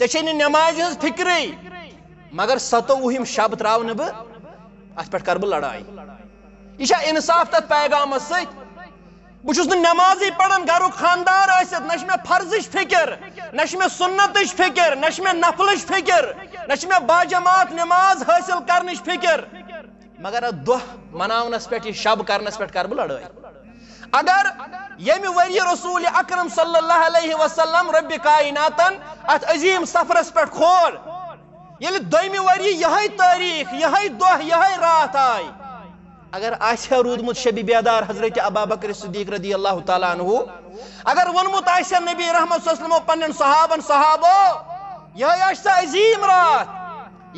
ژے چھنی نماز ہز فکری مگر ستو وہم شب تراو نہ بہ اس پٹھ کر بہ لڑائی یہ انصاف تہ پیغام اس سیت بہ نہ نماز ہی پڑھن گھرو خاندار اس نش میں فرض ش فکر نش میں سنت ش فکر نش میں نفل ش فکر نش میں باجماعت جماعت نماز حاصل کرنے ش فکر مگر دو مناونس پٹھ شب کرنس پٹھ کر بہ لڑائی اگر یمی وری رسول اکرم صلی اللہ علیہ وسلم رب کائناتا ات عظیم سفرس پر کھول یل دویمی وری یہی تاریخ یہی دوہ یہی رات آئی اگر آسیہ رود مد شبی بیدار حضرت عبا بکر صدیق رضی اللہ تعالیٰ عنہ اگر ون مد آسیہ نبی رحمت صلی اللہ علیہ وسلم و پنن صحابا صحابو یہ یشتا عظیم رات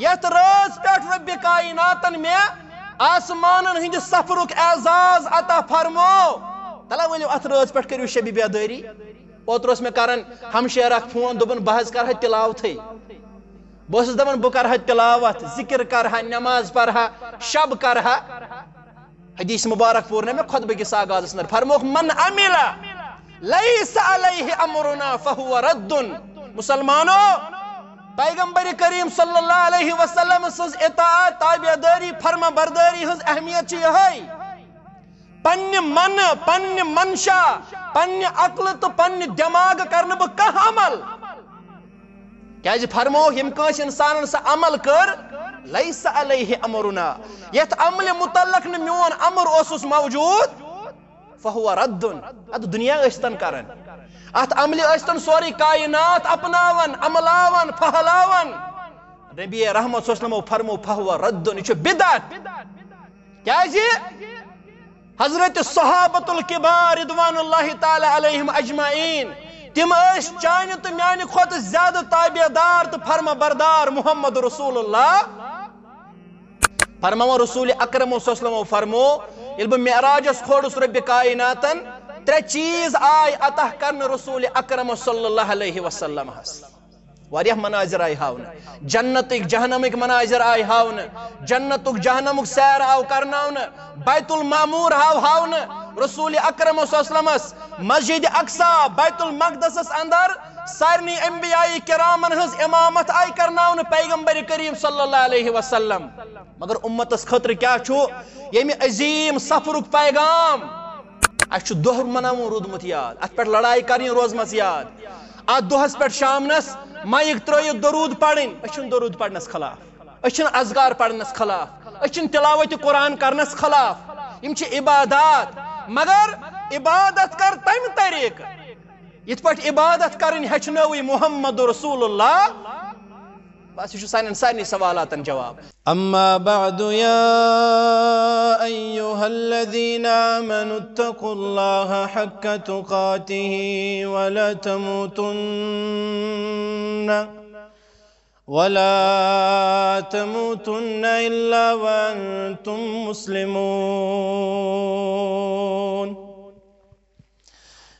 یہ تراز پیٹ رب کائناتا میں آسمانا ہندی سفرک اعزاز عطا فرمو تلا ؤلِو اَتھ رٲژ پٮ۪ٹھ کٔرِو شبِ بیدٲری اوترٕ اوس مےٚ کران ہمشیر اکھ فون دوٚپُن بہٕ حظ کرٕ ہا تِلاوتھٕے بہٕ اوسُس دَپان بہٕ کرٕ ہا تِلاوت ذِکِر کرٕ ہا نٮ۪ماز پَرٕ ہا شب کرٕ ہا حدیث مبارک پوٗر نہ مےٚ خۄطبہٕ کِس آغازَس منٛز فرموکھ من امیلا لیس علیہ امرنا فہو ردن مسلمانو پیغمبر کریم صلی اللہ علیہ وسلم سٕنٛز اطاعت تابعدٲری فرما برداری ہٕنٛز اہمیت چھِ یِہے پن من پن منشا پن عقل تو پن دماغ کرن بو کہ عمل کیج فرمو ہم کاش انسان سا عمل کر لیس علیہ امرنا یت عمل متعلق نہ میون امر اوسس موجود فہو رد اد دنیا اشتن کرن ات عمل اشتن سوری کائنات اپناون عملاون پھلاون نبی رحمت صلی اللہ علیہ وسلم فرمو فہو رد یہ چھ بدعت کیج حضرت صحابت القبار ادوان اللہ تعالی علیہم اجمعین تم ایس چانی تو میانی خود زیادہ تابعدار تو فرما بردار محمد رسول اللہ فرما رسول اکرم صلی اللہ علیہ وسلم فرمو البا معراج اس خود اس رب کائناتن ترے چیز آئی عطا کرن رسول اکرم صلی اللہ علیہ وسلم حسن واریہ مناظر آئی ہاؤن جنت ایک جہنم ایک مناظر آئی ہاؤن جنت ایک جہنم ایک سیر آو کرنا بیت المامور ہاو ہاؤن رسول اکرم صلی اللہ علیہ وسلم مسجد اقصا بیت المقدس اندر سارنی انبیاء کرامن ہز امامت آئی کرنا پیغمبر کریم صلی اللہ علیہ وسلم مگر امت اس خطر کیا چھو یہ میں عظیم سفر اک پیغام اچھو دوہر منامون رودمت یاد اچھ پیٹ لڑائی کرنی روزمت یاد آت دو ہس پیٹ شام نس ما ایک ترائی درود پڑھن اچھن درود پڑھن اس خلاف اچھن ازگار پڑھن خلاف اچھن تلاوت قرآن کرن اس خلاف یہ چھے عبادات مگر عبادت کر تم طریق یہ پیٹ عبادت کرن حچنوی محمد رسول اللہ بس شو سان انساني سوالات جواب أما بعد يا أيها الذين آمنوا اتقوا الله حق تقاته ولا تموتن ولا تموتن إلا وأنتم مسلمون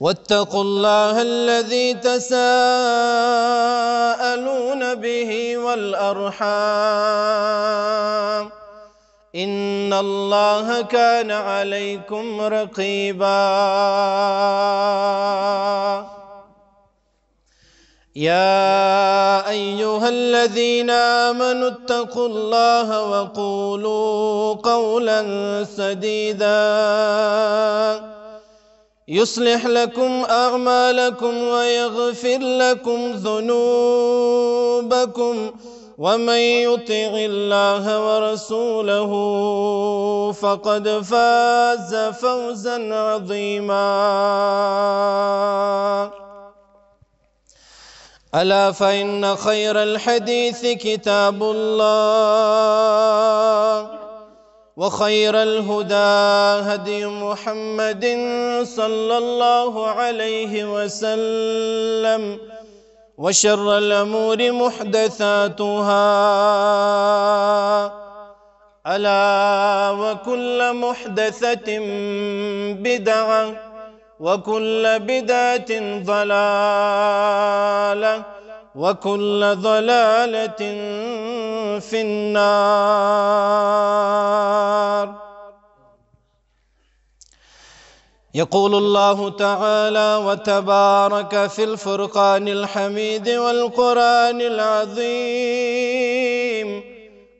واتقوا الله الذي تساءلون به والأرحام إن الله كان عليكم رقيبا يا أيها الذين آمنوا اتقوا الله وقولوا قولا سديداً يصلح لكم أعمالكم ويغفر لكم ذنوبكم ومن يطع الله ورسوله فقد فاز فوزا عظيما ألا فإن خير الحديث كتاب الله وخير الهدى هدي محمد صلى الله عليه وسلم وشر الأمور محدثاتها ألا وكل محدثة بدعة وكل بدعة ضلالة وكل ضلالة في النار يقول الله تعالى وتبارك في الفرقان الحميد والقرآن العظيم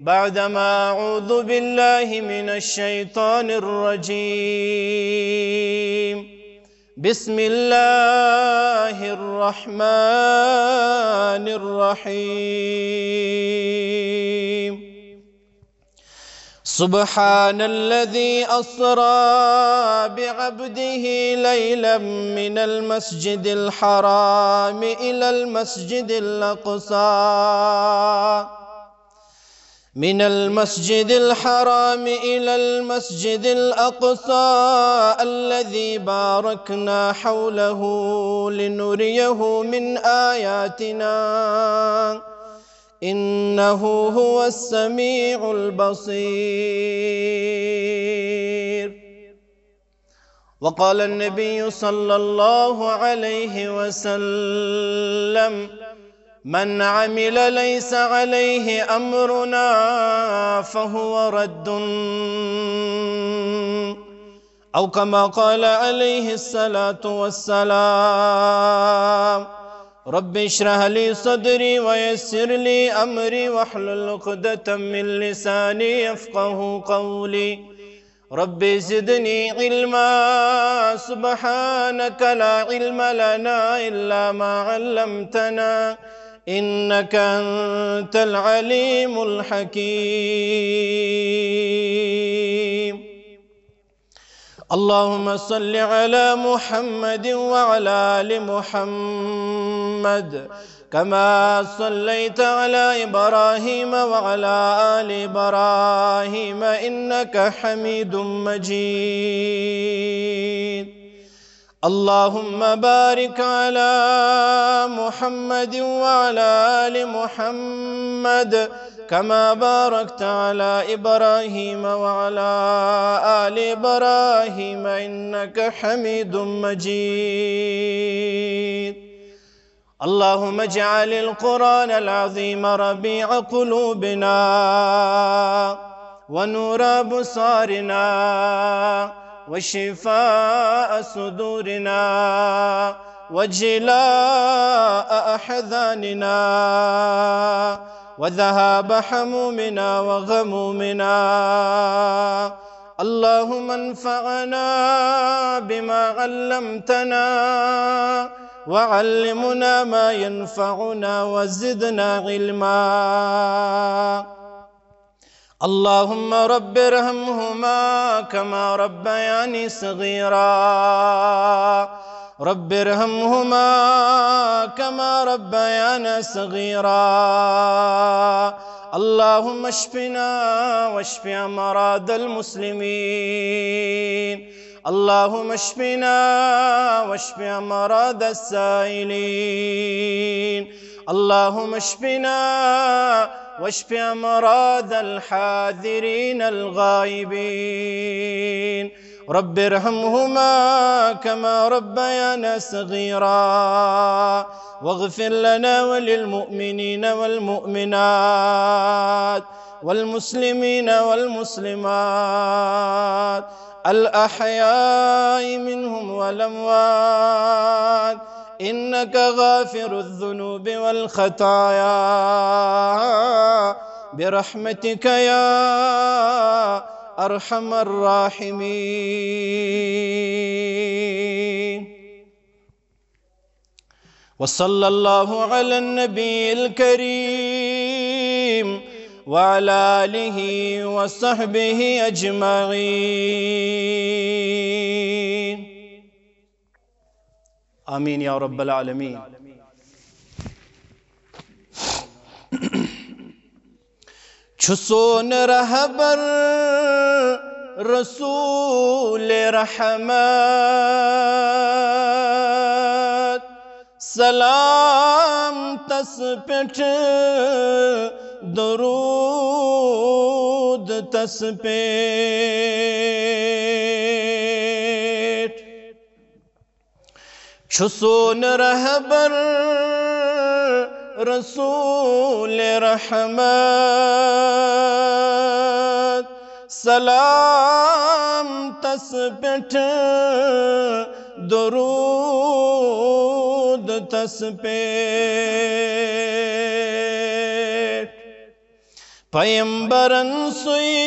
بعدما أعوذ بالله من الشيطان الرجيم بسم الله الرحمن الرحيم سبحان الذي أسرى بعبده ليلا من المسجد الحرام إلى المسجد الأقصى من المسجد الحرام إلى المسجد الأقصى الذي باركنا حوله لنريه من آياتنا إنه هو السميع البصير وقال النبي صلى الله عليه وسلم من عمل ليس عليه امرنا فهو رد او كما قال عليه الصلاه والسلام رب اشرح لي صدري ويسر لي امري واحلل عقده من لساني يفقه قولي رب زدني علما سبحانك لا علم لنا الا ما علمتنا إنك أنت العليم الحكيم اللهم صل على محمد وعلى آل محمد كما صليت على إبراهيم وعلى آل إبراهيم إنك حميد مجيد اللهم بارك على محمد وعلى آل محمد كما باركت على إبراهيم وعلى آل إبراهيم إنك حميد مجيد اللهم اجعل القرآن العظيم ربيع قلوبنا ونور بصارنا وشفاء صدورنا وجلاء أحزاننا وذهاب حمومنا وغمومنا اللهم انفعنا بما علمتنا وعلمنا ما ينفعنا وزدنا علما اللهم رب ارحمهما كما ربياني صغيرا رب ارحمهما كما ربيانا صغيرا اللهم اشفنا واشف مراد المسلمين اللهم اشفنا واشف مراد السائلين اللهم اشفنا واشف أمراض الحاذرين الغائبين رب ارحمهما كما ربيانا صغيرا واغفر لنا وللمؤمنين والمؤمنات والمسلمين والمسلمات الأحياء منهم والأموات إنك غافر الذنوب والخطايا برحمتك يا أرحم الراحمين وصلى الله على النبي الكريم وعلى آله وصحبه أجمعين آمين يا رب العالمين چسون رهبر رسول رحمت سلام تسبت درود تسبت چھسون رہبر رسول رحمت سلام تس پہ درو تس پے پیمبرن سوئی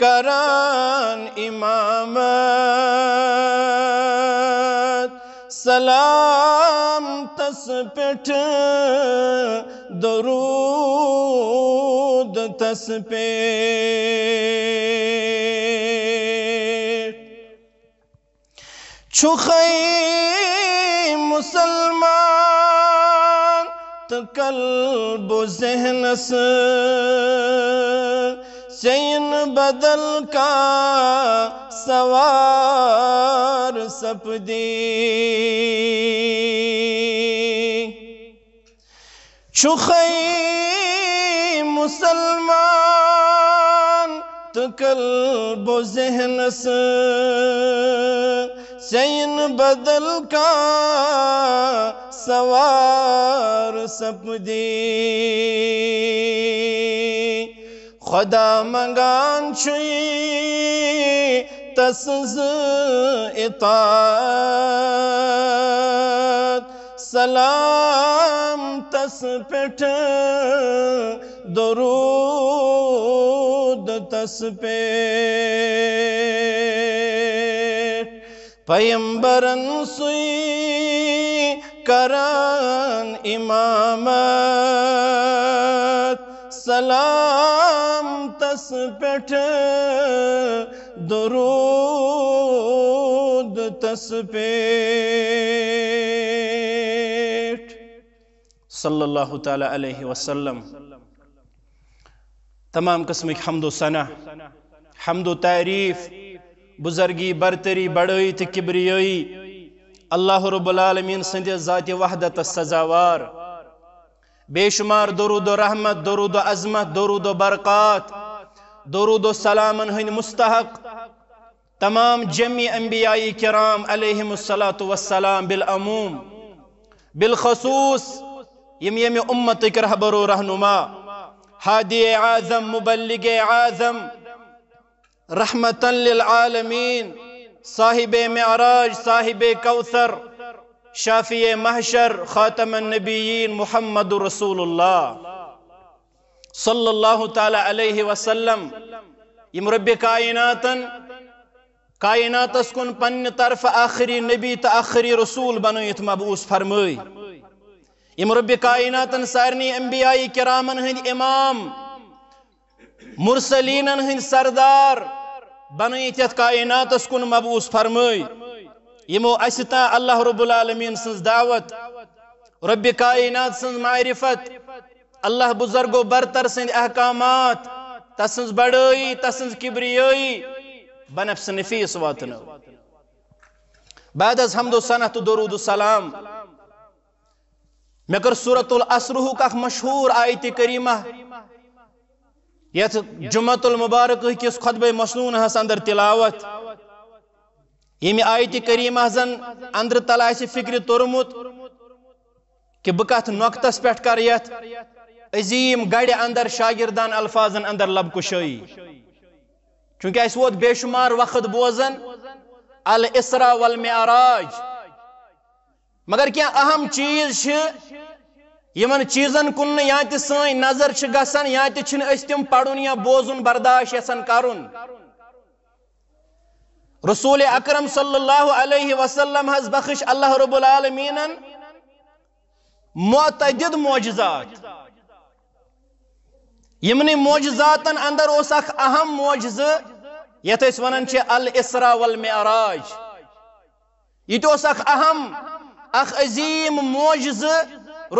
کران امامت سلام تس پیٹ درود تس پے چھخی مسلمان تو ذہنس سین بدل کا سوار سپ دی چخی مسلمان تقلب ذہن سے چین بدل کا سوار سپ دی خدا منگان چوئی تسز اطاعت سلام تس پٹھ درود تس پیٹ پیمبرن سوئی کرن امامت سلام تس پٹھ درود صلی اللہ تعالیٰ علیہ وسلم تمام قسم حمد حمد و و تعریف بزرگی برتری بڑوئی تو کبریوئی اللہ رب العالمین سندس ذات وحدت سزاوار بے شمار درود و رحمت درود و عظمت درود و برکات درود و سلامن ہند مستحق تمام جمی انبیاء کرام علیہ مسلات وسلام بالعموم بالخصوص یم یم امت رہبر و رہنما ہادی اعظم مبلگ اعظم للعالمین صاحب معراج صاحب کوثر شافی محشر خاتم النبیین محمد رسول اللہ صلی اللہ تعالی علیہ وسلم یم رب کائناتن کائنات کن پنہ طرف آخری نبی تو آخری رسول مبوس مس فرم رب کاات سارنی ایمبیائی کرامن ہند امام مرسلین سردار بنتنات کن مبوس فرمو اسا اللہ رب العالمین دعوت رب کائنات سن معرفت اللہ بزرگ و برطر سند احکامات تسنز بڑائی تسنز کبریائی ب نفیس بعد از حمد و و سنت الصنت السلام مے كر سورة الصرحک کا مشہور آیت کریمہ یت جمعت المبارکہ کس خطبہ مصنونس اندر تلاوت یمہ آیت کریمہ زن اندر تلہ فکر تورمت کہ بہت نقطس پہ یھ عظیم گر اندر شاگردان الفاظن اندر لبكشی چونکہ اس بے شمار وقت بوزن الاسرا والمعراج مگر کیا اہم چیز یمن چیزن کن یا نظر چھ گسان یا تم پڑھن یا بوزن برداشت یسن کرن رسول اکرم صلی اللہ علیہ وسلم حس بخش اللہ رب العالمین معتدد موجزات یمنی موجزاتن اندر اس اہم اس ونن الراء ول والمعراج یہ تو اہم اخ عظیم موجز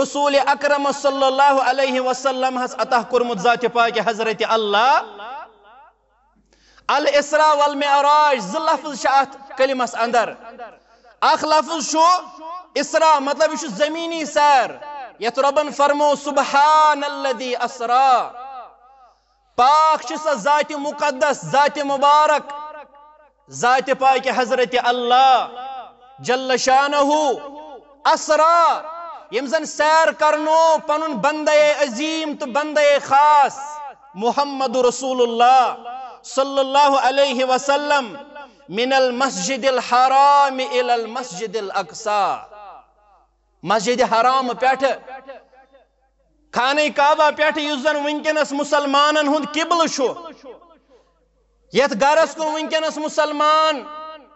رسول اکرم صلی اللہ علیہ وسلم کرمت ذات پاک حضرت اللہ السرا لفظ معاراج زفظ کلمس اندر اخ لفظ شو اسرا مطلب یہ زمینی سیر یت ربن فرمو سبحان اسرا پاک سا ذات مقدس ذات مبارک ذات پاک حضرت اللہ جل شانہو اسرا یمزن سیر کرنو پنن بندے عظیم تو بندے خاص محمد رسول اللہ صلی اللہ علیہ وسلم من المسجد الحرام الی المسجد الاقصى مسجد حرام پیٹھ خانہ کعبہ یزن ونکس مسلمان ہند قبل یت گرس کو ونکس مسلمان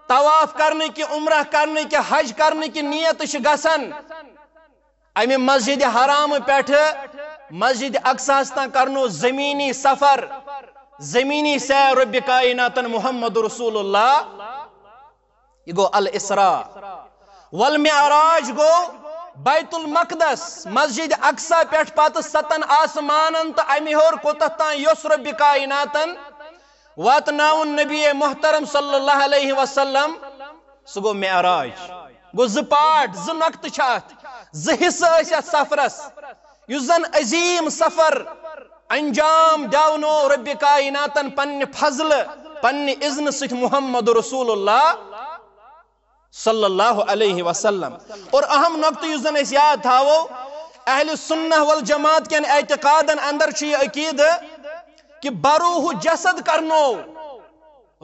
طواف کرنے کی عمرہ کرنے کی حج کرنے کی نیت سے گسان مسجد حرام پیٹھ مسجد اقساس کرنو زمینی سفر زمینی سیر کائناتن محمد رسول اللہ یہ گو الاسراء والمعراج گو بیت المقدس مسجد اقسا پات ستن تا تو امور تان رب کائناتن واتناون نبی محترم صلی اللہ علیہ وسلم سہ معراج گو سفرس سفر زن عظیم سفر انجام دونو رب کائناتن پن فضل پن ازن عزم محمد رسول اللہ صلی اللہ علیہ وسلم اور اہم نقطہ تھا وہ اہل سنہ والجماعت کے اعتقادن اندر چھئی عقید کہ بروح جسد کرنو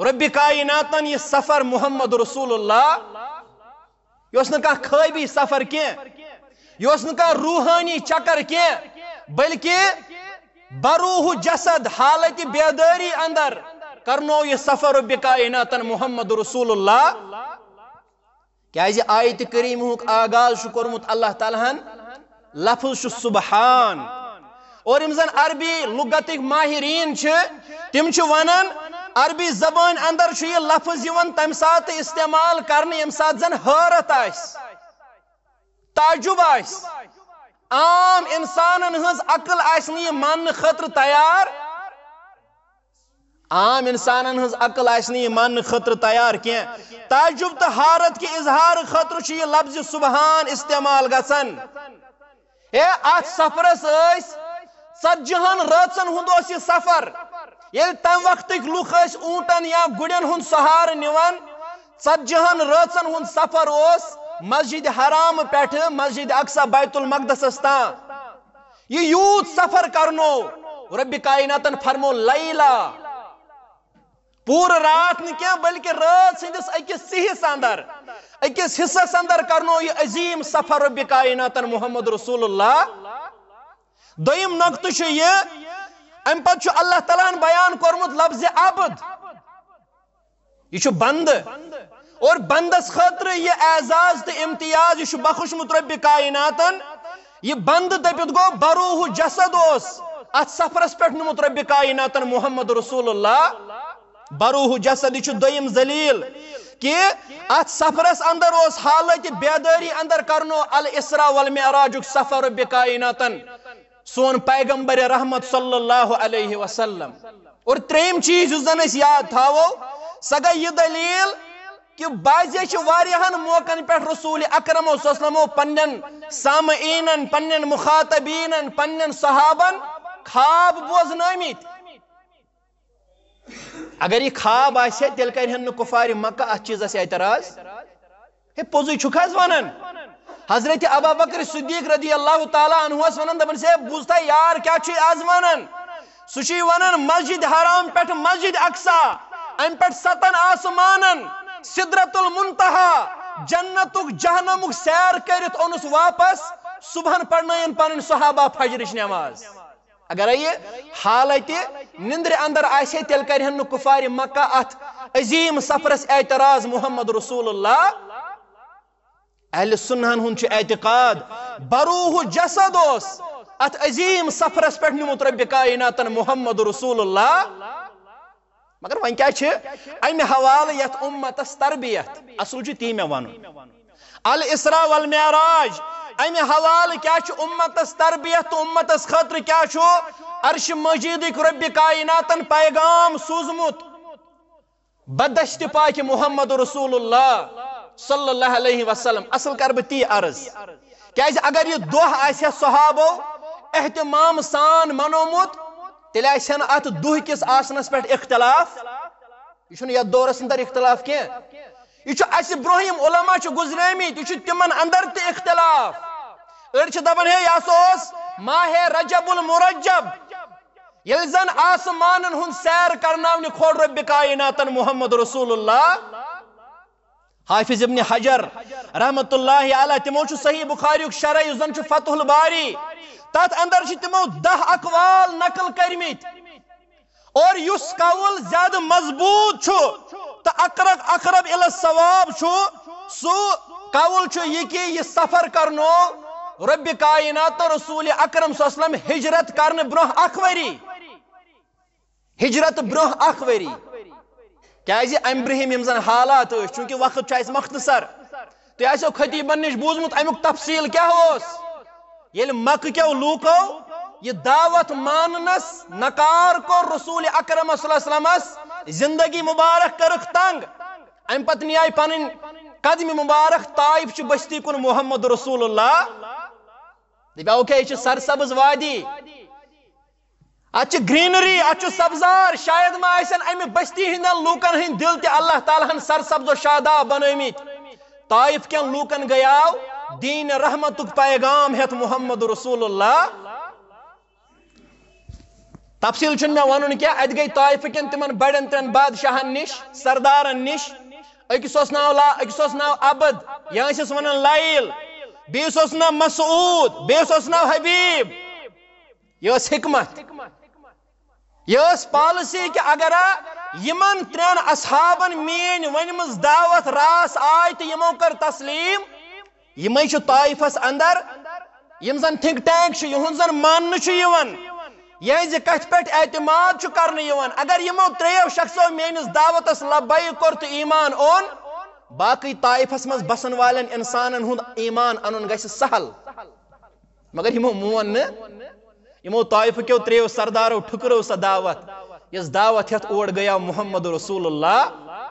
رب کائناتن یہ سفر محمد رسول اللہ یہ اس خیبی سفر کی روحانی چکر کی بلکہ بروح جسد حالت بیداری اندر کرنو یہ سفر رب کائناتن محمد رسول اللہ آیت کریم آغاز اللہ تعالیٰ لفظ شو سبحان اور امزن عربی لغتک ماہرین تم ونن عربی زبان اندر یہ لفظ تم سات استعمال کرنے یمن سات زن حارت آجب عام انسان آئیس عقل من خطر تیار عام انسان ہز عقل من خطر تیار تاجب تو حارت کے اظہار لفظ سبحان استعمال گا افرس ثتہ راستن سفر یل تم وقت لک اونٹن یا گڑن ہند سہار ستجیان ہن سفر اس مسجد حرام پیٹھ مسجد اقصا بیت المقدس استا یہ یوت سفر کرنو رب کائناتن فرمو لیلہ پور ر رات نی بلکہ سندس اکس سہس اندر اکس حصس اندر یہ عظیم سفر رب کائنات محمد رسول اللہ دویم نقطہ یہ ام پ اللہ تعالیٰ بیان لفظ عبد یہ بند اور بندس خطر یہ اعزاز تو امتیاز یہ رب کائنات یہ بند دپت گو بروہ جسد اس ات سفر پہ نمت رب کائنات محمد رسول اللہ بروح جسد یہ دم ذلیل کہ ات سفرس اندر اس حالت بیداری اندر کرنو الاسرا والمعراج سفر بکائناتن سون پیغمبر رحمت صلی اللہ علیہ وسلم اور تریم چیز یاد تا سگا یہ دلیل کہ بازیا پہ رسول اکرم وسلم سامعین مخاطبینن پنن صحابن خواب بوزن اگر یہ خواب آسے تیل کرہن نو کفار مکہ اس چیز سے اعتراض ہے پوزی چھکا اس وانن حضرت ابا بکر صدیق رضی اللہ تعالی عنہ اس وانن دبن سے بوزتا یار کیا چھے آز وانن سوشی وانن مسجد حرام پیٹ مسجد اقصا ام پیٹ ستن آسمانن صدرت المنتہا جنتک جہنمک سیر کرت انس واپس صبحن پڑھنائن پانن صحابہ فجرش نماز اگر یہ حالت نندر اندر آسے تیل کفار مکہ ات عظیم سفرس اعتراض محمد رسول اللہ اہل سنہن اعتقاد بروہ جسد ات عظیم سفرس پہ نمت رب کائناتن محمد رسول اللہ مگر وم حوالہ یو امتس تربیت اصل تی من السر الاسرا والمعراج امہ حوالہ امتس تربیت تو امتس خطر کیا مجید مجیدک رب کائناتن پیغام سوزمت بدشت پاک محمد رسول اللہ صلی اللہ علیہ وسلم اصل کر تی عرض کی اگر یہ دہ صحابو احتمام سان منوت تیل دہ کس آسنس پہ اختلاف یہ دورس اندر اختلاف کیس بروم علما گزرے مت یہ تمن ان اندر تختلاف ارچ دبن ہے یا سوس ماہ رجب المرجب یلزن آسمان ہن سیر کرناو نی کھوڑ رب کائناتن محمد رسول اللہ حافظ ابن حجر رحمت اللہ علیہ تیمو چھو صحیح بخاری اک شرع یزن چھو فتح الباری تات اندر چھو تیمو دہ اقوال نکل کرمیت اور یس قول زیادہ مضبوط چھو تا اقرب اقرب الہ سواب چھو سو قول چھو یہ کی یہ سفر کرنو رب کائنات رسول اکرم صلی اللہ علیہ وسلم ہجرت کرنے بروہ اکوری ہجرت بروہ اکوری کیا اسی امبرہیم ہمزن حالات ہوئے چونکہ وقت چاہی اس مختصر تو یہ ایسے خطیبہ نشبوز مطعیم ایک تفصیل کیا ہو اس یہ لئے مکہ کیا لوگ یہ دعوت ماننس نکار کو رسول اکرم صلی اللہ علیہ وسلم زندگی مبارک کا تنگ ایم پتنی آئی پانن قدم مبارک طائب چو بشتی کن محمد رسول اللہ دپیا اوکے یہ سر سبز وادی ات گرینری ات سبزار شاید ما امہ بستی ہند لوکن ہند دل تہ اللہ تعالی ہن سر سبز و شاداب بنم طائف کن لوکن گیاو دین رحمت پیغام ہیت محمد رسول اللہ تفصیل میں ون کی ات گئی طائف کن تم بڑن ترین بادشاہن نش سردارن نش اکس ناو لا اکس ناو عبد یا ونن لائل بیس نا مسعود بیس نا حبیب یہ حکمت یہ پالسی کہ اگر یمن ترین اصحابن مین ونمز دعوت راس آئی تو یمو کر تسلیم یمے چھ طائفس اندر یم زن تھنک ٹینک چھ یہن زن مانن چھ یوان یہنز کتھ پٮ۪ٹھ اعتماد چھ کرنہٕ یوان اگر یمو ترٛیو شخصو میٲنِس دعوتس لبیک کوٚر تہٕ ایمان اوٚن باقی طائفس مز بسن والن انسانن ہند ایمان انن گس سہل مگر ہمو مون ہمو طائف کیو تریو سردارو ٹھکرو سا دعوت یس دعوت ہتھ اوڑ گیا محمد رسول اللہ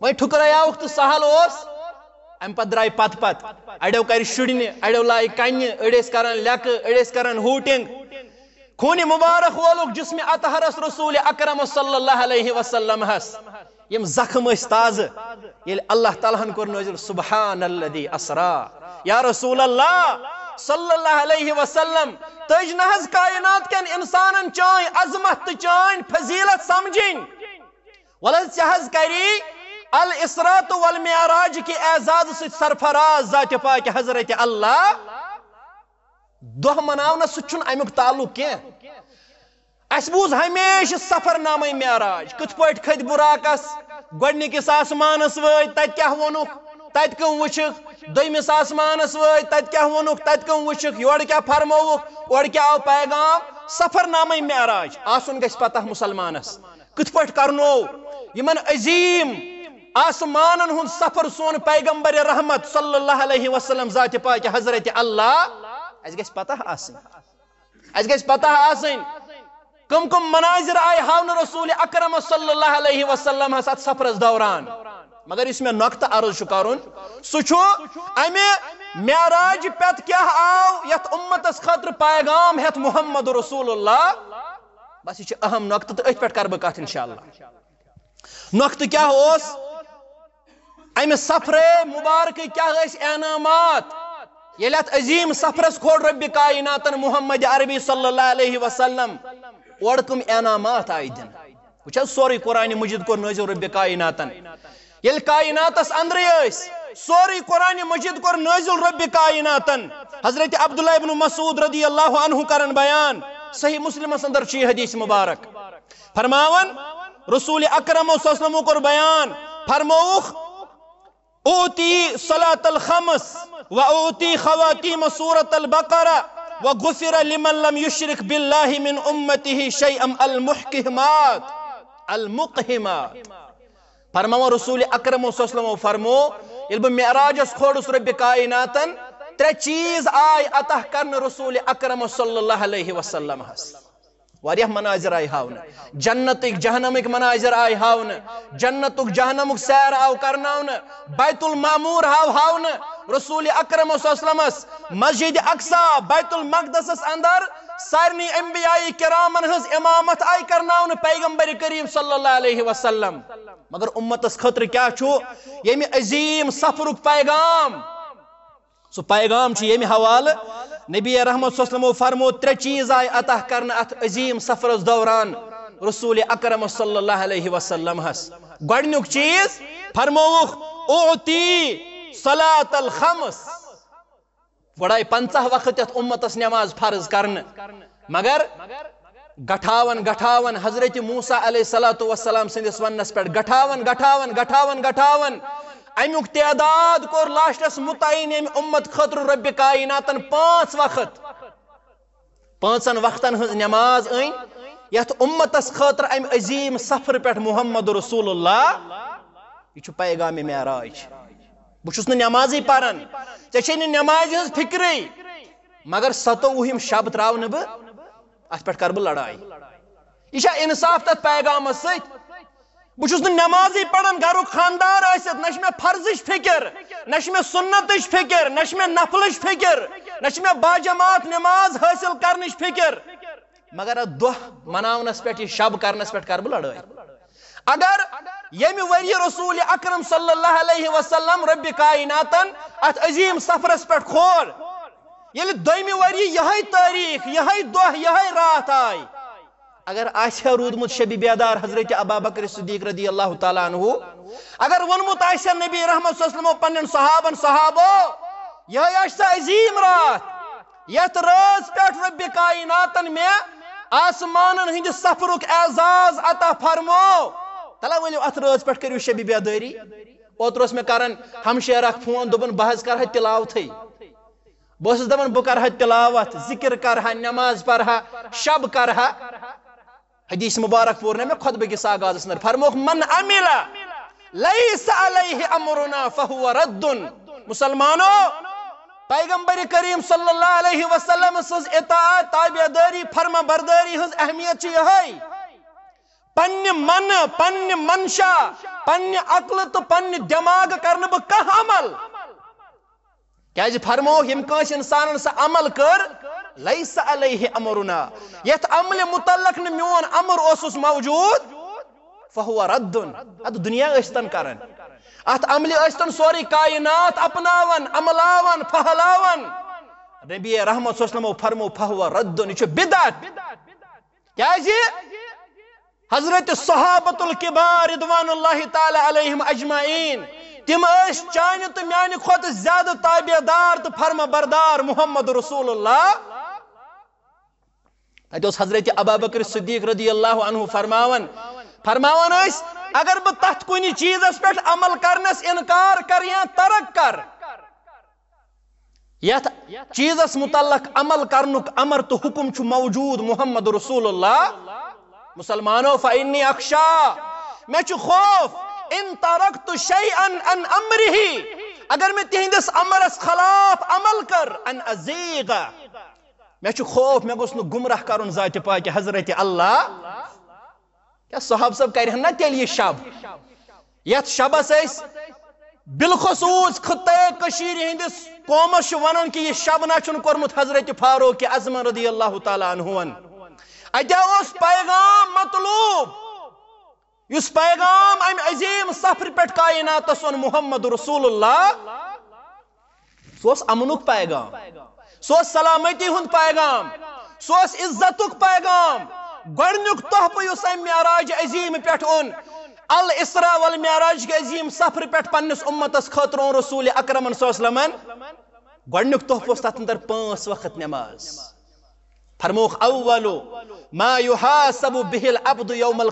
وہی ٹھکر آیا وقت سہل اوس ام پت درائی پت پت اڑیو کری شڑنی اڑیو لائی کنی اڑیس کرن لیک اڑیس کرن ہوتنگ خونی مبارک والوک جس میں اطہرس رسول اکرم صلی اللہ علیہ وسلم ہس یم زخم اس تازہ یل اللہ تعالیٰ ہن کرنو جل سبحان اللذی اسرا یا رسول اللہ صلی اللہ علیہ وسلم تجنہ حض کائنات کن انسانن چائیں عظمت چائیں فضیلت سمجھیں ولد چہز کری الاسرات والمعراج کی اعزاز سے سرفراز ذات پاک حضرت اللہ دوہ مناونا سچن امیک تعلق کیا اس بوز ہمیشہ سفر نامہ معراج کت پٹ کھت براکس گڈنکس آسمانس وی تت کیا ونک تت کم وچک دمس آسمانس وی تت کیا ونک تت کم وچک یور کیا فرموک اور کیا آو پیغام سفر نامہ معراج آسن گھس پتہ مسلمانس کت پٹ کرنو یمن عظیم آسمانن ہن سفر سون پیغمبر رحمت صلی اللہ علیہ وسلم ذات پاک حضرت اللہ اس گھس پتہ آسن اس گھس پتہ آسن کم کم مناظر آئے ہاؤن رسول اکرم صلی اللہ علیہ وسلم ہاں سفرس دوران مگر اس میں نقطہ عرض کر سہاج پت کیا آو یت امتس خاطر پیغام ہتھ محمد رسول اللہ بس یہ اہم نقطہ تو ات کر انشاءاللہ نقطہ کیا اس اس سفر مبارک کیا عظیم سفرس کھوڑ رب کائناتن محمد عربی صلی اللہ علیہ وسلم اور کم اینامات آئی دن وچھا سوری قرآن مجید کو نزل رب کائناتن یل کائنات اس اندری ایس سوری قرآن مجید کو نزل رب کائناتن حضرت عبداللہ ابن مسعود رضی اللہ عنہ کرن بیان صحیح مسلم اس اندر چی حدیث مبارک فرماون رسول اکرم صلی اللہ علیہ وسلم کو بیان فرموخ اوتی صلاة الخمس و اوتی خواتیم سورة البقرہ وَغُفِرَ لِمَنْ لَمْ يُشْرِكْ بِاللَّهِ مِنْ أُمَّتِهِ شَيْئَمْ الْمُحْكِهِمَاتِ الْمُقْهِمَاتِ فرمو رسول اکرم صلی اللہ علیہ وسلم فرمو یلو میراج اس خود اس رب کائناتن تر چیز آئی عطا کرن رسول اکرم صلی اللہ علیہ وسلم حسن مناظر آئی ہاؤن جنت جہنمک مناظر آئی ہاؤن جنت ایک سیر آو کر بیت المامور ہاو ہاؤن رسول اکرم صلی اللہ علیہ وسلم مسجد اقصا بیت المقدس اندر سارنی انبیاء کرامن ہز امامت آئی کرم پیغمبر کریم صلی اللہ علیہ وسلم مگر امتس خطر کیا چھو عظیم سفر پیغام سو پیغام چھو حوال نبی رحمت صلی اللہ علیہ وسلم فرمو ترے چیز آئے عطا کرنا ات عظیم سفر اس دوران رسول اکرم صلی اللہ علیہ وسلم ہس گڑنک چیز فرموخ اعطی صلاة الخمس وڑائی پنچہ وقت یت امت اس نماز فرض کرن مگر گٹھاون گٹھاون حضرت موسیٰ علیہ السلام سندس ونس پیٹ گٹھاون گٹھاون گٹھاون گٹھاون امیک تعداد متعین ام امت خطر رب کائناتن پانچ وقت پانچن وقتن ہز نماز این یت امتس خطر ام عظیم سفر پیٹ محمد رسول اللہ یہ پیغام میرا راج بہس نمازی پہ چی نماز ہن فکر مگر ستوہم شب پہ کر لڑائی یہ انصاف تیغام ست بس نمازی پھر خاندار نہش فرض فکر سنتش فکر نفل فکر نا باجماعت نماز حاصل کرنش فکر مگر دہ دونس پہ شب کرنس پہ لڑائی اگر یمی وری رسول اکرم صلی اللہ علیہ وسلم رب ات عظیم سفرس پہ کھول یہ تاریخ یہ یہ رات آئی اگر آسیا رودمت شبی بیادار حضرت ابا بکر صدیق رضی اللہ تعالیٰ عنہ اگر ونمت آسیا نبی رحمت صلی اللہ علیہ وسلم پنن صحابن صحابو یہ یاشتہ عظیم رات یت روز پیٹ رب کائناتن میں آسمانن ہنج سفرک اعزاز عطا فرمو تلا ولیو ات روز پیٹ کریو شبی بیاداری اوتروس میں کارن ہم شیر اک فون دبن بحث کر ہے تلاو تھی بوسس دبن بکر ہے تلاوت ذکر کر ہے نماز پر ہے شب کر ہے حدیث مبارک پورنے میں خود بگی ساگاز اسنر فرموک من عمل لیس علیہ امرنا فہو رد مسلمانو پیغمبر کریم صلی اللہ علیہ وسلم سوز اطاعت تابعہ داری فرما برداری ہز اہمیت چیئے ہوئی پن من پن منشا پن عقل تو پن دماغ کرنب کہ عمل کیا جی ہم ہمکنش انسان سا عمل کر ليس عليه أمرنا يت عمل مطلق نميون أمر أسس موجود فهو رد أت دنيا أشتن كارن أت عمل أشتن سوري كائنات أبناون أملاون فهلاون نبي رحمة صلى الله عليه وسلم فرمو فهو رد نيچو بدعت کیا جی حضرت صحابت الكبار رضوان الله تعالى عليهم أجمعين تم اس چانت تو خود زیادہ تابع دار تو فرما بردار محمد رسول اللہ اتوس حضرت بکر صدیق رضی اللہ عنہ فرماون فرماون اس اگر بہ تحت کونی چیز اس پٹھ عمل کرنس انکار کر یا ترک کر یت چیز اس متعلق عمل کرنک امر تو حکم چھ موجود محمد رسول اللہ مسلمانو فانی اخشا میں چھ خوف ان ترک تو شیئا ان, ان امری اگر میں تہندس امر اس خلاف عمل کر ان ازیغہ خوف مے گوس گمرہ کرن ذات پاک حضرت اللہ کہہ رہے ہیں نا یہ شب یت شبس اے بالخصوص خطے ہندس قومس ونن کی کہ یہ شب کرمت حضرت فاروق عظم رضی اللہ تعالیٰ اجا اس پیغام مطلوب اس پیغام ام عظیم سفر پٹ کائنات سن محمد رسول اللہ امنک پیغام سو سلامتی ہند پیغام سو عزت پیغام گحفہ اس معراج عظیم پہ اون السرا وال کے عظیم سفر پہ پنس امتس خاطر اون رسول اکرم اکرمن صن گحف تم اندر پانچ وقت نماز فرموخ ما يحاسب به العبد يوم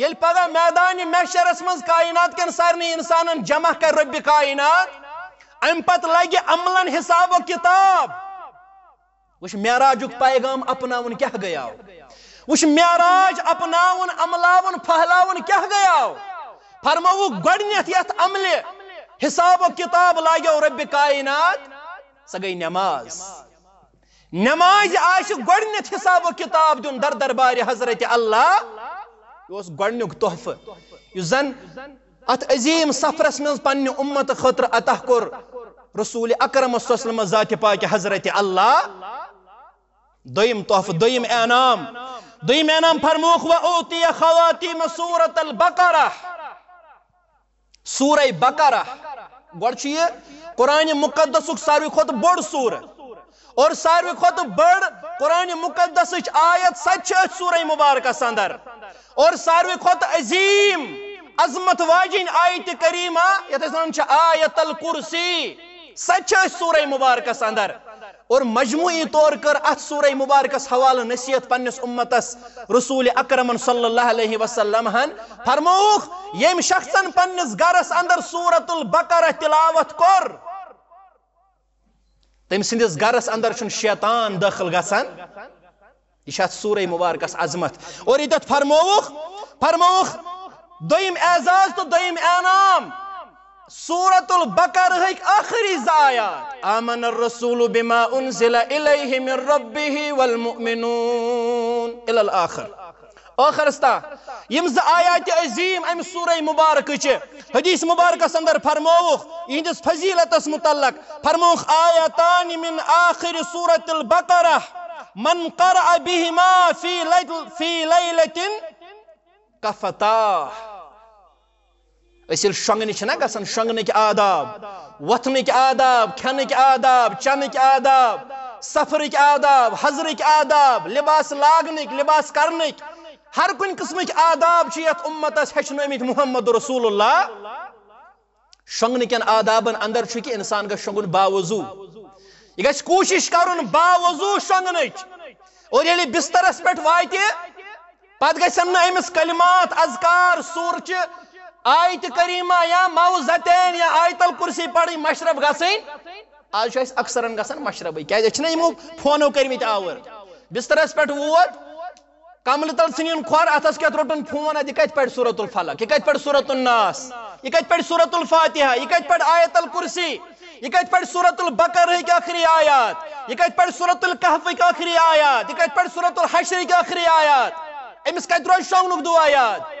یل میدان فرموکہ کائنات کن سارنی انسانن جمع کر رب کائنات ام پتہ لگی عملن حساب و کتاب وش معراج پیغام اپناون کیا گیا وش معراج اپناون عملاون پھہلاون کیا گیا فرمو گڈنیت یت عمل حساب و کتاب لاگو رب کائنات سگئی گئی نماز نماز حساب و کتاب دن در دربار حضرت اللہ اس گحفہ زن ات عظیم سفرس من پنہ امت خطر عطا کور رسول اکرم صلی اللہ علیہ وسلم ذات پاک حضرت اللہ دویم تحفہ دویم انعام دویم انعام فرموخ و اوتی خواتیم سورة البقرہ سورہ بقرہ گوڑ چیئے قرآن مقدس ساروی خود بڑ سورہ اور ساروی خود بڑ قرآن مقدس آیت سچ سورہ مبارکہ سندر اور ساروی خود عظیم عظمت واجن آیت کریمہ آیت کریمہرسی سی سورہ مبارکس اندر اور مجموعی طور کر ات سورہ مبارکس حوالہ نصیحت پنس امتس رسول اکرم صلی اللہ علیہ وسلم ہن فرموخ یم شخصن پنس گرس اندر سورة البقرہ تلاوت کر تم سندس گرس اندر چھ شیطان داخل گسن یہ سورہ مبارکس عظمت اور ادت فرموخ فرموخ دویم اعزاز تو دویم سورة البقر آمن الرسول بما من ربه والمؤمنون دنام سورت البکر ز آیا مبارک چدیث مبارکس اندر فرموخیلت متعلق فرموخ من من آخر سورة قرأ بهما في ليلة كفتاح اسی شنگ نیچھنا گسن شنگ آداب وطن آداب کھن آداب چن آداب سفر آداب حضر آداب لباس لاغ لباس کر نیچھ ہر کن قسم نیچھ آداب چیت امت اس حشن امیت محمد رسول اللہ شنگ آدابن آداب اندر چکی انسان کا شنگ باوزو یہ گیس کوشش کرن باوزو شنگ اور یہ لی بستر اس پیٹ وائی تی پاد گیسن نیمس کلمات اذکار سورچ آیت کریمہ یا موزتین یا آیت القرصی پڑی مشرب گسین آج شو ایس اکثر گسن مشرب کیا جا چھنے ایمو پھونو کریمی تا آور بس طرح اس ووت کامل تل سنین خوار اتس کیا تروٹن پھونو نا دی کہت پیٹھ سورت الفالق یہ کہت پیٹھ سورت الناس یہ کہت پیٹھ سورت الفاتحہ یہ کہت پیٹھ آیت القرصی یہ کہت پیٹھ سورت البکر ہے کیا آخری آیات یہ کہت پیٹھ سورت القحف ہے کیا آخری آیات یہ کہت پیٹھ سورت الحشر ہے کیا آخری آیات امس کہت روش شاؤنو دو آیات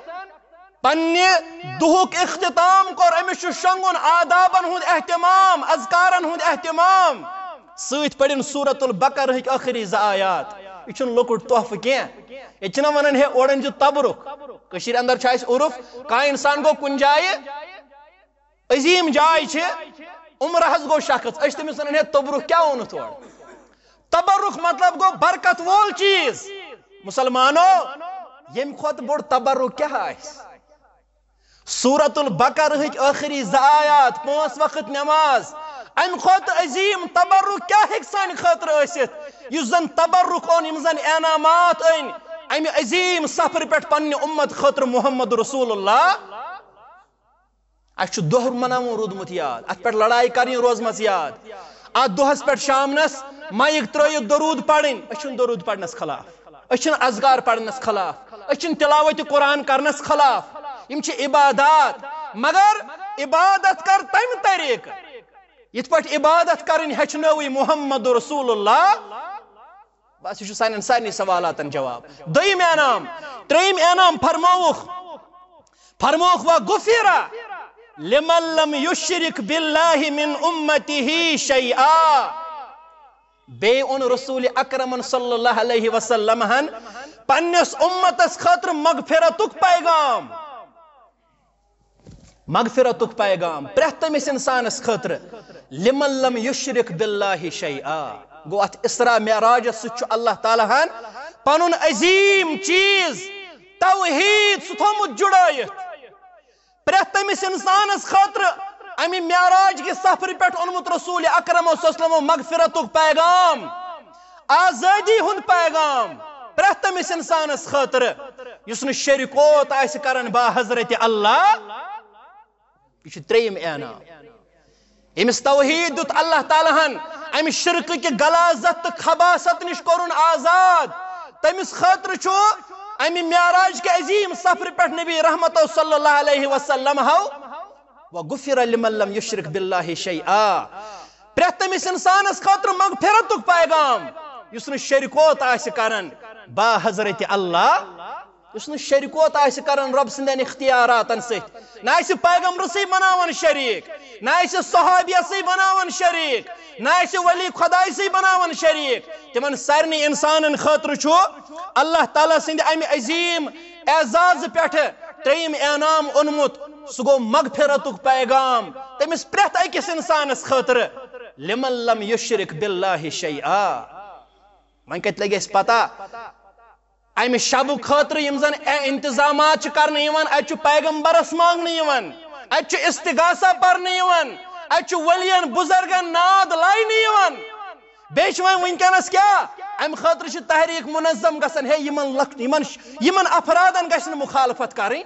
پنہ دہک اختتام کور امس شنگن آدابن ہند احتمام اذکارن ہند احتمام ست پڑن صورت البقر ہک آخری زٕ آیات یہ چھن لۄکُٹ تحفہ کینٛہہ یہ چھنا ہے اوڑن جو تبرک کشیر اندر چھ اس عرف کانٛہہ انسان گو کن جائے عظیم جائے چھے عمر حض گو شخص أسۍ تٔمِس ونان ہے تبرک کیٛاہ اونتھ اورٕ تبرک مطلب گو برکت وول چیز مسلمانو ییٚمہِ خود بڑ تبرک کیا ہے البقر البرکری آخری آیات پانچ وقت نماز خود عظیم تبرک کیا سان یو زن تبرک اون زن اینامات این ام عظیم سفر پنی امت خطر محمد رسول اللہ اچھو دوہر منامون رودمت یاد ات لڑائی کروزم یاد اب دہس شامنس مائک ترقی درود اچھن درود خلاف اچھن اذکار پڑنس خلاف اچھن تلاوت قرآن کرنس خلاف چھ عبادات مگر عبادت کر تم طریقہ پٹ عبادت کرن ہچنوی محمد رسول اللہ بس یہ سان سارے سوالات جواب انعام تریم بالله من امته شیئا بے اون رسول اکرمن صلی اللہ علیہ وسلم پنس امتس خاطر مغفرت پیغام مغفرت پیغام پرت تمس انسان خطر لمن لم یشرک باللہ شیعہ گو ات اسرا میراج سچو اللہ تعالی ہن پنن عظیم چیز ستھومت جڑی پرھ تمس انسان خطر امی میراج کی سفر پیٹھ انمت رسول اکرم وسلم و مغفرت پیغام آزادی ہند پیغام پرت اس انسان خطر یسن شرکوت آئیس کرن با حضرت اللہ یہ تریم اعنا امس توحید دت اللہ تعالی ہن ام شرک کے گلازت خباست نش کرن آزاد تمس خاطر چھو ام معراج کے عظیم سفر پہ نبی رحمت صلی اللہ علیہ وسلم ہو و غفر لمن لم یشرک باللہ شیئا پرہ تمس انسانس خاطر مغفرت تک پیغام یسن شرکوت آس کرن با حضرت اللہ اس آس کران رب سندین اختیارات سی بنان شریک شریک ولی خدا سی خدائے شریک تمہ سارے انسان خاطر اللہ تعالی سند سم عظیم اعزاز پہ تریم انعام اونمت سہ گو مغفرت پیغام تمس پریت اکس انسان خطر لم یشرک باللہ شیئا بل کت آ اس پتہ امہ شب خاطر یمزن اے انتظامات چھ کرنے یون اے چھو پیغمبر اس مانگنے یون اے چھو پرنے یون اے ولین بزرگن ناد لائنے یون بیش وائن وین کینس کیا ایم خاطر چھو تحریک منظم گسن ہے یمن لکت یمن یمن افرادن گسن مخالفت کاری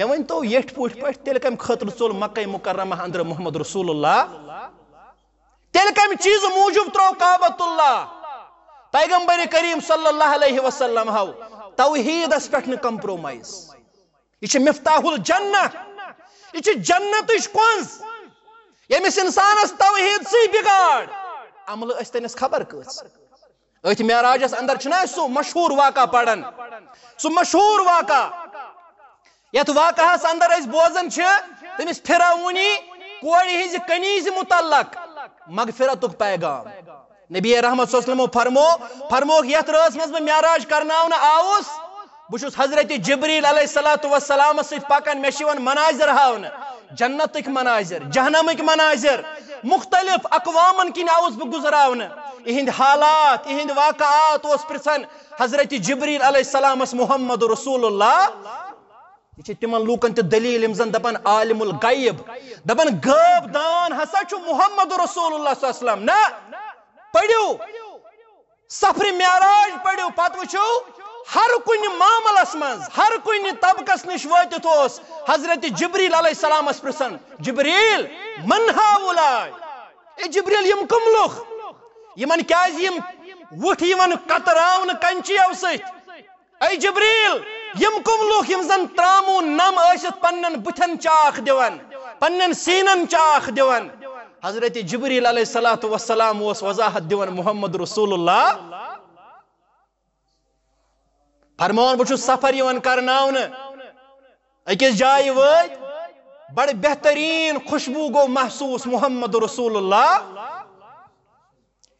میں وائن تو یہ ٹھوٹ پیٹ تیل کم خاطر چول مقی مکرمہ اندر محمد رسول اللہ تیل کم چیز موجوب ترو قابط اللہ پیغمبر کریم صلی اللہ علیہ وسلم ہو توحید اس پہ کمپرومائز یہ الجنہ یہ جنت کنز یمس انسان سی بگاڑ عمل تنس خبر کس ات اندر چھنا سو مشہور واقعہ پڑھن سو مشہور واقعہ یت واقعہ اندر اس بوزن چھ تمس پھراونی ہز کنیز متعلق مغفرتک پیغام نبی رحمت صلی اللہ علیہ وسلم فرمو فرمو یت فرموک میرے معاج آوس آؤس حضرت جبریل علیہ السلّۃ و سلام سکان مشن مناظر ہاؤن جنتک مناظر جہنمک مناظر مختلف اقوامن اقوام کن آزرہ اہد حالات اہد واقعات پریان حضرت جبریل علیہ السلام محمد رسول اللہ یہ تم دپان عالم الغیب دپان دان ہسا محمد رسول اللہ صلی اللہ علیہ وسلم نہ پڑھو سفر معراج پڑھو پتہ وچھو ہر کن معاملس مز ہر کن طبقس نش وات حضرت جبریل علیہ السلام اس پرسن جبریل من ہا اے جبریل یم کم لوخ یمن کیاز یم وٹھ یمن کتراون کنچی او اے جبریل یم کم لوخ یم زن ترامو نم ایسیت پنن بتن چاخ دیوان پنن سینن چاخ دیوان حضرت جبریل علیہ السلام والسلام سلام و دیون محمد رسول اللہ فرمان بچو سفر یون کرناون ایک جائی وید بڑ بہترین خوشبو گو محسوس محمد رسول اللہ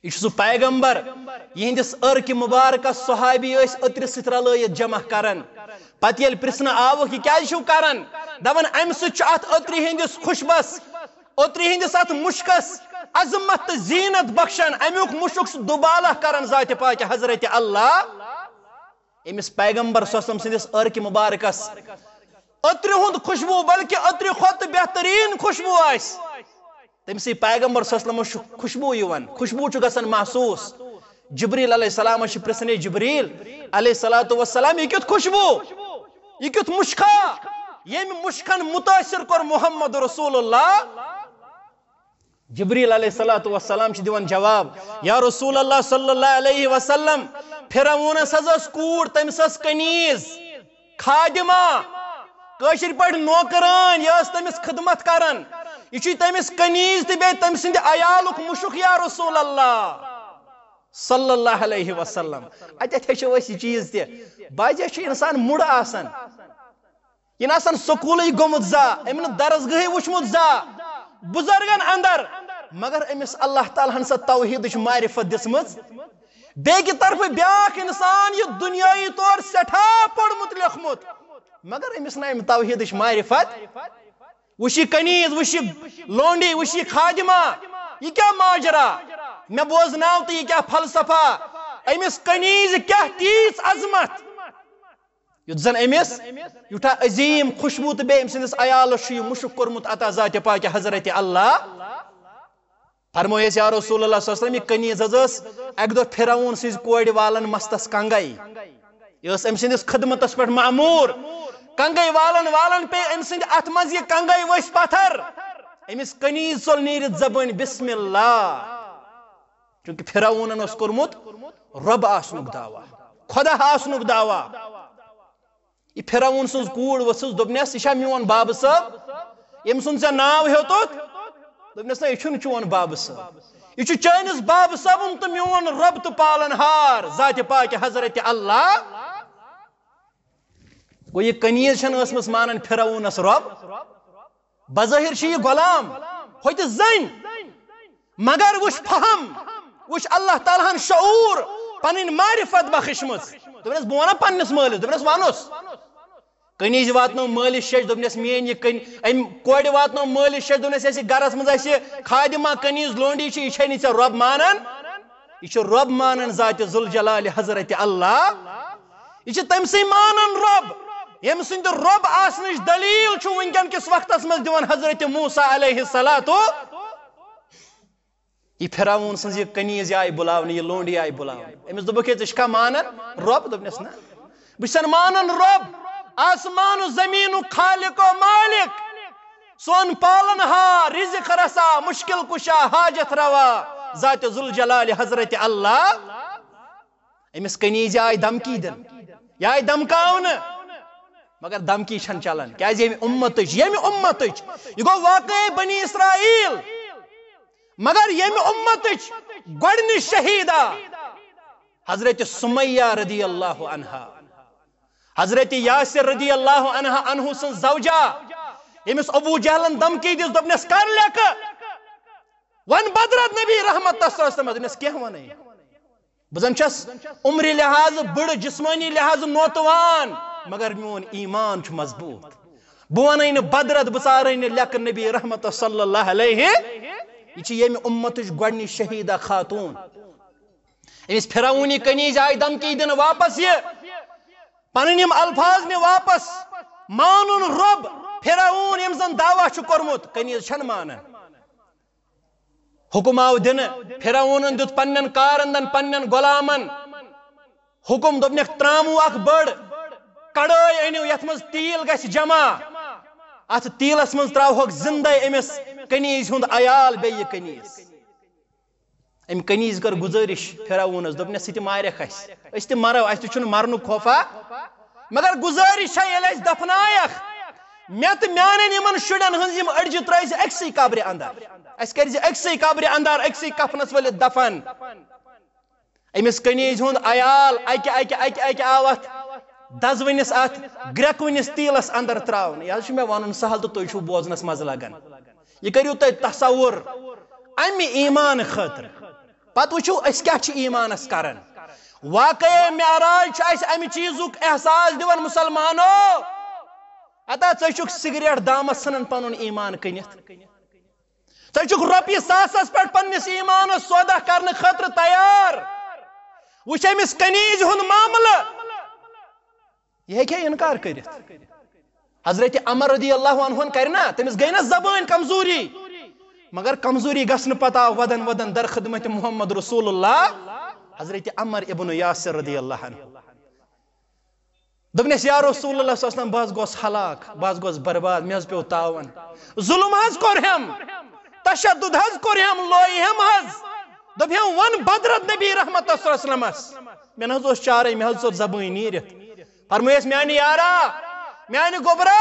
یہ چھو پیغمبر یہ اندیس ارکی مبارکہ صحابی ایس اتر سترہ لئیت جمع کرن پتیل پرسن آوکی کیا چھو کرن دون ایمس چھو آت اتری ہندیس خوشبس اوتری ہندس مشکس عظمت زینت امیوک مشک مشکل دبالہ کران ذات پاک حضرت اللہ امس پیغمبر سندس ارک مبارکس اوتری ہند خوشبو بلکہ اتری بہترین خوشبو تم سی پیغمبر خوشبو خوشبو گسن محسوس جبریل علیہ السلام جبریل علیہ السلام و یہ کیت خوشبو یہ کیت مشکا یم مشکن متاثر کر محمد رسول اللہ جبریل علیہ السلام یا رسول اللہ صلی اللہ علیہ وسلم پھر تمس کنیز خادمہ نوکران یہ قمیض تو تم یا رسول اللہ صلی اللہ علیہ وسلم ہی اچھا، اچھا، اچھا، بجے انسان مڑ آسان یہ سکول گومت زاح درس گاہی وچمت زا بزرگ اندر مگر امس اللہ تعالیٰ ہن سا توحیدش معرفت دسمز بیگی طرف بیاک انسان یہ دنیای طور سٹھا پڑھ مت لکھمت مگر امس نا ام توحیدش معرفت وشی کنیز وشی لونڈی وشی خادمہ یہ کیا ماجرہ میں بوز ناو تو یہ کیا فلسفہ امس کنیز کیا تیس عظمت یت زن امس یوٹا عظیم خوشبو تو بے امس عیالس یہ مشک کورمت ذات پاک حضرت اللہ فرمویس یا رسول اللہ صلی اللہ علیہ وسلم یہ کنیز از اس ایک دو پھیراون سیز کوئیڈی والن مستس کنگائی یہ اس امسین اس خدمت اس پر معمور کنگائی والن والن پر امسین اتماز یہ کنگائی ویس پتھر امس کنیز سل نیر زبان بسم اللہ چونکہ پھیراون ان اس قرمت رب آسنک دعوی خدا آسنک دعوی یہ پھیراون سنز کوڑ وسوز دبنیس اشا میون باب صاحب امسین سے ناو ہوتو دس نا یہ چون باب ص چینس باب ص پالن ہار ذات حضرت اللہ گو یہ قنیر مانا پھر رب بظاہر یہ غلام ہوتہِ زن مگر وٕچھ وٕچھ فہم وہم و تعالی شعور پہ مارفت مٲلِس بہ وَنُس کنی واتنو واتنا مالی شیش دوبنی اس مین یہ کنی این کوڑی واتنا مالی شیش دوبنی اس ایسی گرس مزا اسی خادی ما کنی اس لونڈی چی ایچھے نیچے رب مانن ایچھے رب مانان ذات زل جلال حضرت اللہ ایچھے تم سے مانن رب یہ مسئلہ انتے رب آسنش دلیل چھو انکن کس وقتس اس مل دیوان حضرت موسیٰ علیہ السلاة تو یہ پھر آون سنز یہ کنیز یا بلاو یہ لونڈی یا بلاو نہیں یہ ہے ژٕ تشکہ مانان رۄب دوبنی نہ بہٕ بچھ مانان رۄب آسمان و زمین و خالق و مالک سون پالن ہا رزق رسا مشکل کشا حاجت روا ذات جلال حضرت اللہ امس کنیز آئی دمکی دن یہ آئی دمکاؤن مگر دمکی چھ چلان جی یہ امت یہ امت یہ گو واقعی بنی اسرائیل مگر یہ امت شہیدہ حضرت سمیہ رضی اللہ عنہ حضرت یاسر رضی اللہ عنہ عنہ سن زوجہ امس ابو جہلن دمکی دیس دبنس کر لیکا ون بدرت نبی رحمت تسرہ سمجھ دبنس کیا ہوا نہیں بزن چس عمری لحاظ بڑ جسمانی لحاظ نوتوان مگر میون ایمان چھ مضبوط بوانے نہ بدرت بسارے نہ لیک نبی رحمت صلی اللہ علیہ یہ میں یمی امتش گوڑنی شہیدہ خاتون امس پھراؤنی کنیز آئی دمکی دن واپس یہ پن الفاظ میں واپس مانن رب پھراون یم زن دعویٰ چھ کورمت کنیز چھن مانن حکم آو دن پھراونن دت پنن کارندن پنن غلامن حکم دبنک ترامو اخ بڑ کڑائی انیو یت مز تیل گژھ جمع ات تیلس مز تراوہک زندہ امس کنیز ہند عیال بیئی کنیز ام قنیض گزش پھر دے سارے ترو اچھا مرن خوفا مگر گزشا دفنائیک مے تو میان شرین ہند اڑجہ تر اکس قبر اندر اہل کر قبر اندار اکس کفنس ولس دفن امس قنز ہند عت ات گریکونیس تیلس اندر تراون یہ تر و سہل تو تھی بوزنس مز لگان یہ کرو تحت تصور ایمان خطر پہ وسانس معراج واقع ماراج امہ چیز احساس دان مسلمانو اطا چک سگریٹ دامس ثنان پن ایمان کنت ٹھہ روپیے ساسس پہ ہُنٛد معاملہٕ یہِ ہیٚکہِ معامل اِنکار کٔرِتھ حضرت عمر رضی اللہ کرے نا تٔمِس گٔے زبٲنۍ کمزوری مگر کمزوری گسن پتا ودن ودن در خدمت محمد رسول اللہ حضرت عمر ابن یاسر رضی اللہ عنہ دبنیس یا رسول اللہ صلی اللہ علیہ وسلم باز گوز حلاک باز گوز برباد میں از پہ اتاون ظلم حض کر ہم تشدد حض کر ہم لوئی ہم حض دب ہم ون بدرد نبی رحمت صلی اللہ علیہ وسلم میں نے حضور چارے میں حضور زبوئی نیرت فرمویس میں آنی یارا میں آنی گبرہ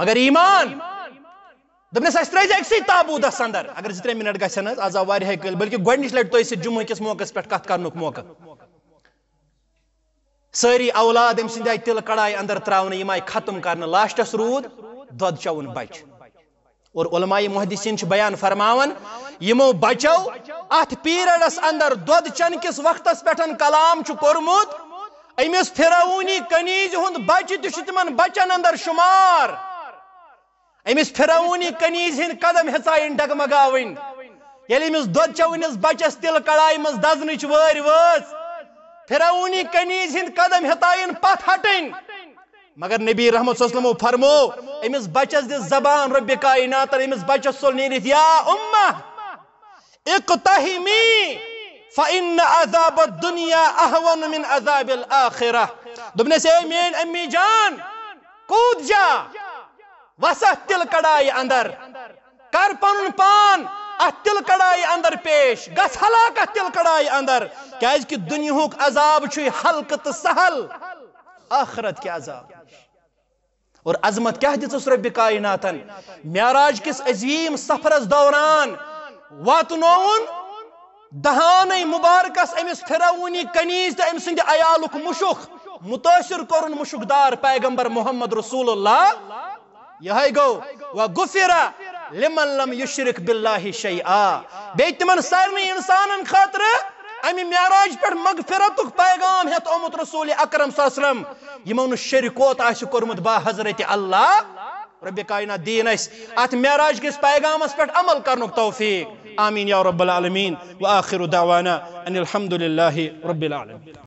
مگر ایمان دپنس اس ترائز ایکسی تابوت اس اندر اگر زترے منٹ گسن از ا واری ہیکل بلکہ گونیش لٹ تو اس جمعہ کس موقع اس پٹ کتھ کرنک موقع سری اولاد ام سندے تل کڑائی اندر تراون یمائی ختم کرن لاسٹ اس رود دد چون بچ اور علماء محدثین چھ بیان فرماون یمو بچو ات پیریڈ اس اندر دد چن کس وقتس پٹن کلام چھ کورمت امس فراونی کنیز ہند بچ تشتمن بچن اندر شمار امس فراونی کنیز ہند قدم ہسائن ڈگ مگاوین یلی امس دود چونیس بچس تل کڑائی مز دزنچ وار وز فراونی کنیز ہند قدم ہتائن پت ہٹن مگر نبی رحمت صلی اللہ علیہ وسلم فرمو امس بچس دی زبان رب کائنات امس بچس سول نیرت یا امہ اقتہمی فإن عذاب الدنيا أهون من عذاب الآخرة دبنا سيمين امی جان کود جا وسط تل کڑائی اندر کر پن پان ات تل کڑائی اندر پیش گس ہلاکت تل کڑائی اندر ہوک عذاب چھوئی تو سہل آخرت عذاب اور عظمت کیا دس رب کائناتن میراج کس عظیم سفرس دوران واتنون دہانے مبارکس امس پھرونی کنیز تو ام س مشک متاثر کرن مشک دار پیغمبر محمد رسول اللہ یہے و گفرا لمن لم يشرك بالله شيئا بيت من سارني انسان خاطر امي معراج پر مغفرت پیغام هت اومت رسول اکرم صلی اللہ علیہ وسلم يمون شرکوت آش کرمت با حضرت اللہ رب کائنات دین اس ات معراج کس پیغام اس پر عمل کرن توفیق آمین يا رب العالمين واخر دعوانا ان الحمد لله رب العالمين